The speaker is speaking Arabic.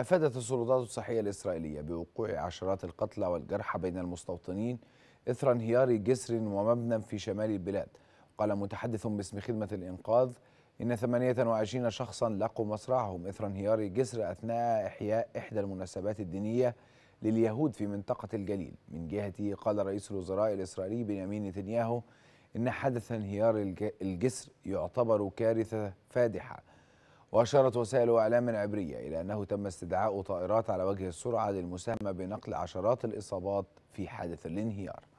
أفادت السلطات الصحية الإسرائيلية بوقوع عشرات القتلى والجرحى بين المستوطنين إثر انهيار جسر ومبنى في شمال البلاد قال متحدث باسم خدمة الإنقاذ إن 28 شخصا لقوا مصرعهم إثر انهيار جسر أثناء إحياء إحدى المناسبات الدينية لليهود في منطقة الجليل من جهته قال رئيس الوزراء الإسرائيلي بنيامين نتنياهو إن حدث انهيار الجسر يعتبر كارثة فادحة وأشارت وسائل إعلام عبرية إلى أنه تم استدعاء طائرات على وجه السرعة للمساهمة بنقل عشرات الإصابات في حادث الانهيار